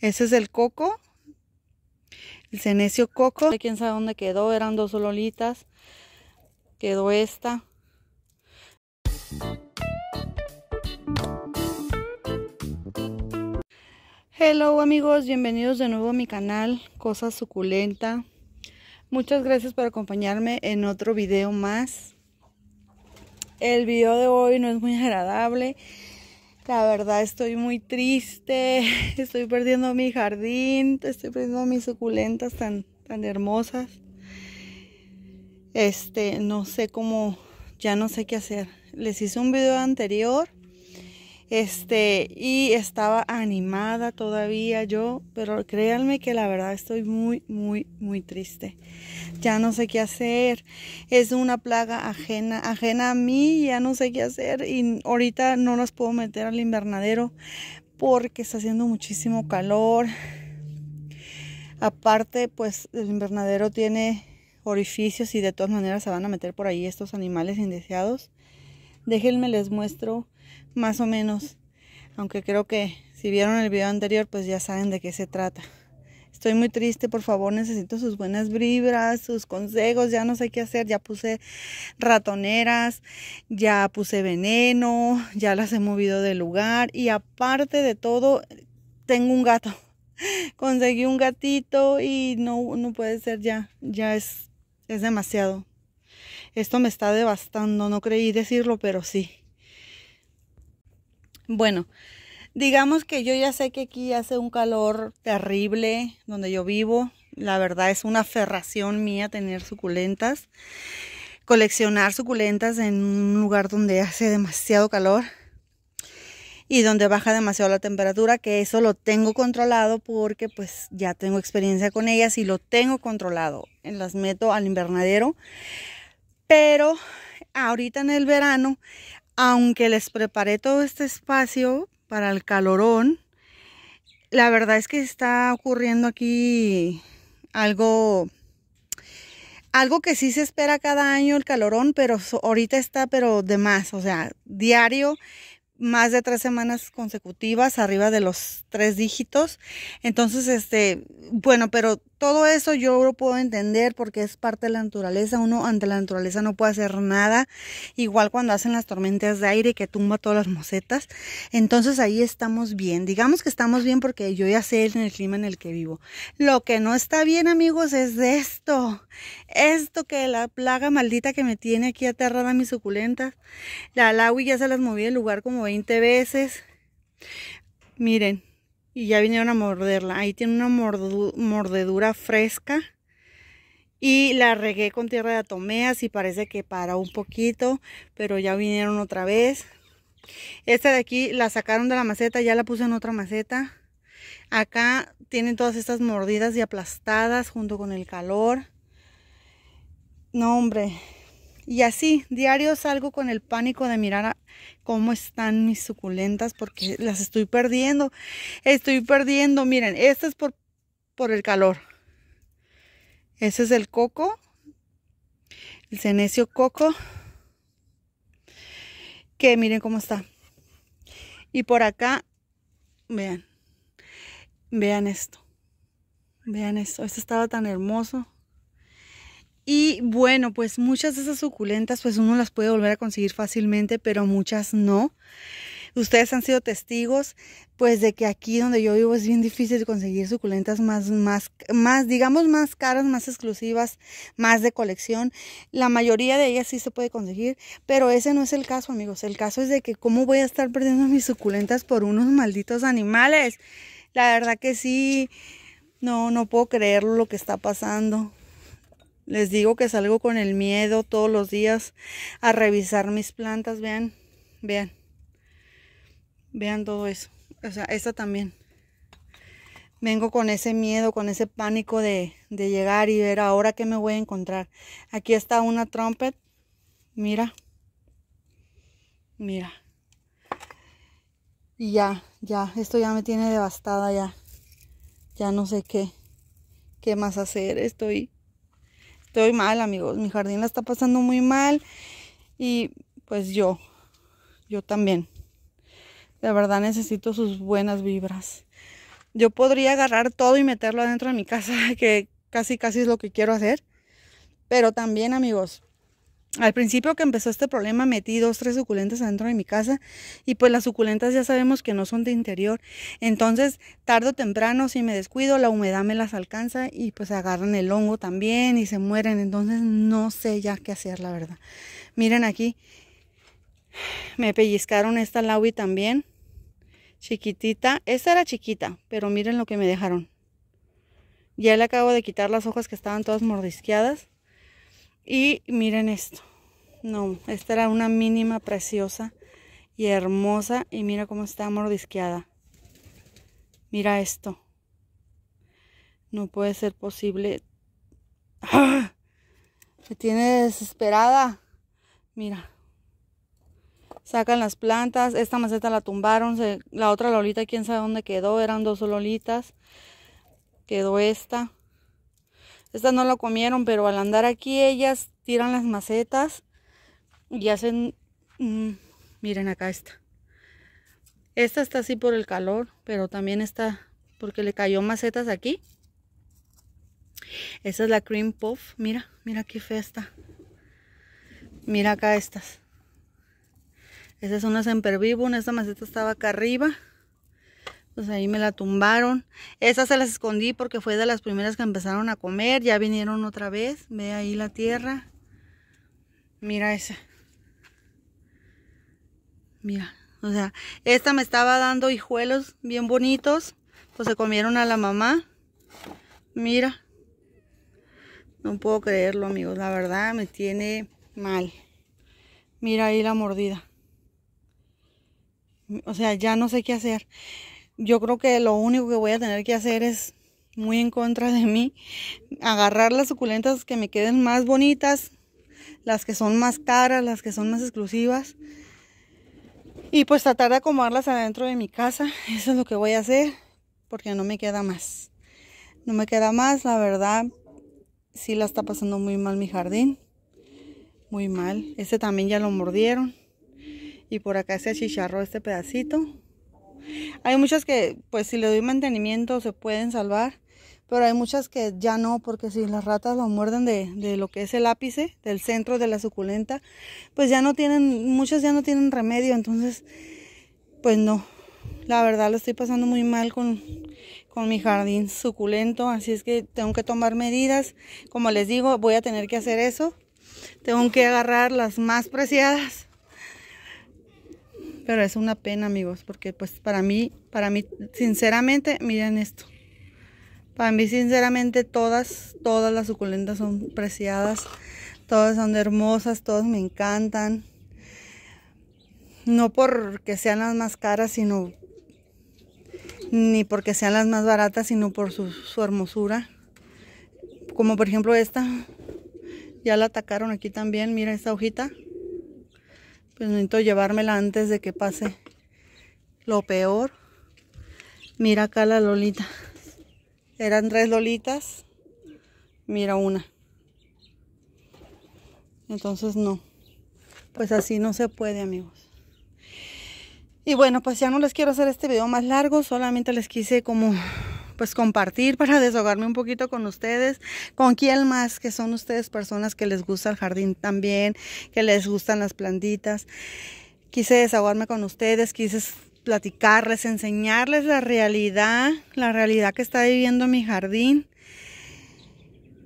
Ese es el coco. El cenecio coco. Quién sabe dónde quedó. Eran dos lolitas Quedó esta. Hello amigos, bienvenidos de nuevo a mi canal Cosas Suculenta. Muchas gracias por acompañarme en otro video más. El video de hoy no es muy agradable. La verdad estoy muy triste, estoy perdiendo mi jardín, estoy perdiendo mis suculentas tan, tan hermosas. Este, no sé cómo, ya no sé qué hacer. Les hice un video anterior este, y estaba animada todavía yo, pero créanme que la verdad estoy muy, muy, muy triste. Ya no sé qué hacer. Es una plaga ajena, ajena a mí, ya no sé qué hacer. Y ahorita no los puedo meter al invernadero porque está haciendo muchísimo calor. Aparte, pues el invernadero tiene orificios y de todas maneras se van a meter por ahí estos animales indeseados. Déjenme les muestro más o menos. Aunque creo que si vieron el video anterior, pues ya saben de qué se trata. Estoy muy triste, por favor, necesito sus buenas vibras, sus consejos, ya no sé qué hacer, ya puse ratoneras, ya puse veneno, ya las he movido del lugar y aparte de todo, tengo un gato. Conseguí un gatito y no, no puede ser ya, ya es, es demasiado. Esto me está devastando, no creí decirlo, pero sí. Bueno, digamos que yo ya sé que aquí hace un calor terrible donde yo vivo. La verdad es una aferración mía tener suculentas, coleccionar suculentas en un lugar donde hace demasiado calor y donde baja demasiado la temperatura, que eso lo tengo controlado porque pues ya tengo experiencia con ellas y lo tengo controlado. Las meto al invernadero, pero ahorita en el verano aunque les preparé todo este espacio para el calorón, la verdad es que está ocurriendo aquí algo, algo que sí se espera cada año el calorón, pero ahorita está pero de más, o sea, diario más de tres semanas consecutivas arriba de los tres dígitos. Entonces, este, bueno, pero todo eso yo lo puedo entender porque es parte de la naturaleza. Uno ante la naturaleza no puede hacer nada. Igual cuando hacen las tormentas de aire que tumba todas las mocetas. Entonces ahí estamos bien. Digamos que estamos bien porque yo ya sé en el clima en el que vivo. Lo que no está bien, amigos, es esto. Esto que la plaga maldita que me tiene aquí aterrada mis suculentas. La alawi ya se las moví del lugar como 20 veces. Miren, y ya vinieron a morderla. Ahí tiene una mordedura fresca. Y la regué con tierra de atomeas y parece que paró un poquito, pero ya vinieron otra vez. Esta de aquí la sacaron de la maceta, ya la puse en otra maceta. Acá tienen todas estas mordidas y aplastadas junto con el calor. No, hombre, y así, diario salgo con el pánico de mirar cómo están mis suculentas porque las estoy perdiendo. Estoy perdiendo, miren, este es por, por el calor. Ese es el coco, el cenecio coco. Que miren cómo está. Y por acá, vean, vean esto. Vean esto, este estaba tan hermoso. Y bueno, pues muchas de esas suculentas pues uno las puede volver a conseguir fácilmente, pero muchas no. Ustedes han sido testigos pues de que aquí donde yo vivo es bien difícil conseguir suculentas más, más, más, digamos más caras, más exclusivas, más de colección. La mayoría de ellas sí se puede conseguir, pero ese no es el caso amigos. El caso es de que cómo voy a estar perdiendo mis suculentas por unos malditos animales. La verdad que sí, no, no puedo creer lo que está pasando. Les digo que salgo con el miedo todos los días a revisar mis plantas. Vean, vean. Vean todo eso. O sea, esta también. Vengo con ese miedo, con ese pánico de, llegar y ver ahora qué me voy a encontrar. Aquí está una trumpet. Mira. Mira. Y ya, ya. Esto ya me tiene devastada ya. Ya no sé qué. ¿Qué más hacer? Estoy Estoy mal, amigos. Mi jardín la está pasando muy mal. Y pues yo, yo también. De verdad necesito sus buenas vibras. Yo podría agarrar todo y meterlo adentro de mi casa, que casi casi es lo que quiero hacer. Pero también, amigos, al principio que empezó este problema metí dos, tres suculentas adentro de mi casa y pues las suculentas ya sabemos que no son de interior. Entonces, tarde o temprano, si me descuido, la humedad me las alcanza y pues agarran el hongo también y se mueren. Entonces, no sé ya qué hacer, la verdad. Miren aquí, me pellizcaron esta laui también, chiquitita. Esta era chiquita, pero miren lo que me dejaron. Ya le acabo de quitar las hojas que estaban todas mordisqueadas. Y miren esto. No, esta era una mínima preciosa y hermosa. Y mira cómo está mordisqueada. Mira esto. No puede ser posible. Se ¡Ah! tiene desesperada. Mira. Sacan las plantas. Esta maceta la tumbaron. la otra lolita, quién sabe dónde quedó. Eran dos lolitas. Quedó esta. Esta no la comieron, pero al andar aquí ellas tiran las macetas y hacen, mm, miren acá esta Esta está así por el calor, pero también está porque le cayó macetas aquí. Esta es la cream puff, mira, mira qué fea está. Mira acá estas. Esta son una en pervivum, esta maceta estaba acá arriba. Pues ahí me la tumbaron. Esas se las escondí porque fue de las primeras que empezaron a comer. Ya vinieron otra vez. Ve ahí la tierra. Mira esa. Mira, o sea, esta me estaba dando hijuelos bien bonitos. Pues se comieron a la mamá. Mira. No puedo creerlo, amigos. La verdad me tiene mal. Mira ahí la mordida. O sea, ya no sé qué hacer. Yo creo que lo único que voy a tener que hacer es, muy en contra de mí, agarrar las suculentas que me queden más bonitas, las que son más caras, las que son más exclusivas y pues tratar de acomodarlas adentro de mi casa. Eso es lo que voy a hacer porque no me queda más. No me queda más, la verdad. Si la está pasando muy mal mi jardín. Muy mal. Este también ya lo mordieron. Y por acá se achicharró este pedacito. Hay muchas que, pues si le doy mantenimiento, se pueden salvar pero hay muchas que ya no, porque si las ratas lo muerden de, de, lo que es el ápice, del centro de la suculenta, pues ya no tienen, muchas ya no tienen remedio, entonces, pues no, la verdad lo estoy pasando muy mal con, con mi jardín suculento, así es que tengo que tomar medidas, como les digo, voy a tener que hacer eso, tengo que agarrar las más preciadas, pero es una pena amigos, porque pues para mí, para mí, sinceramente, miren esto. Para mí, sinceramente, todas, todas las suculentas son preciadas. Todas son hermosas, todas me encantan. No porque sean las más caras, sino ni porque sean las más baratas, sino por su, su hermosura. Como por ejemplo esta, ya la atacaron aquí también, mira esta hojita. Pues necesito llevármela antes de que pase lo peor. Mira acá la Lolita. Eran tres lolitas. Mira una. Entonces no. Pues así no se puede, amigos. Y bueno, pues ya no les quiero hacer este video más largo. Solamente les quise como pues compartir para desahogarme un poquito con ustedes, con quién más que son ustedes personas que les gusta el jardín también, que les gustan las plantitas. Quise desahogarme con ustedes, quise platicarles, enseñarles la realidad, la realidad que está viviendo mi jardín.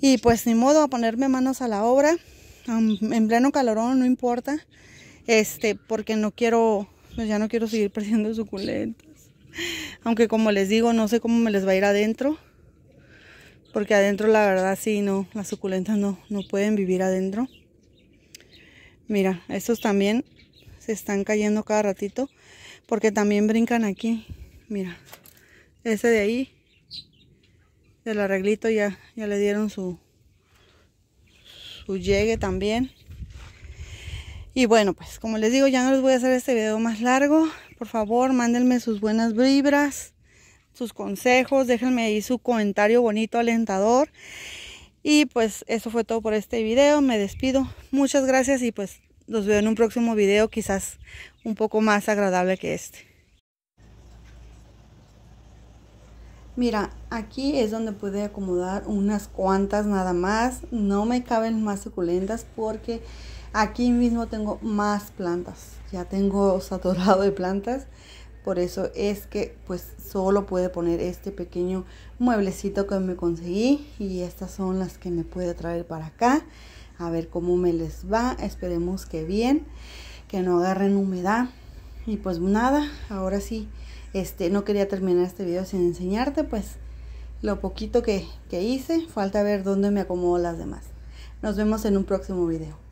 Y pues ni modo a ponerme manos a la obra, en pleno calorón, no importa, este, porque no quiero, pues ya no quiero seguir perdiendo suculentas. Aunque como les digo, no sé cómo me les va a ir adentro, porque adentro la verdad sí, no, las suculentas no, no pueden vivir adentro. Mira, estos también se están cayendo cada ratito. Porque también brincan aquí. Mira. Ese de ahí. el arreglito ya, ya le dieron su, su llegue también. Y bueno, pues como les digo, ya no les voy a hacer este video más largo. Por favor, mándenme sus buenas vibras, sus consejos, déjenme ahí su comentario bonito, alentador. Y pues eso fue todo por este video, me despido. Muchas gracias y pues los veo en un próximo video quizás un poco más agradable que este. Mira, aquí es donde pude acomodar unas cuantas nada más. No me caben más suculentas porque aquí mismo tengo más plantas. Ya tengo saturado de plantas. Por eso es que pues solo puede poner este pequeño mueblecito que me conseguí. Y estas son las que me puede traer para acá a ver cómo me les va. Esperemos que bien, que no agarren humedad. Y pues nada, ahora sí, este, no quería terminar este video sin enseñarte, pues lo poquito que, que hice, falta ver dónde me acomodo las demás. Nos vemos en un próximo video.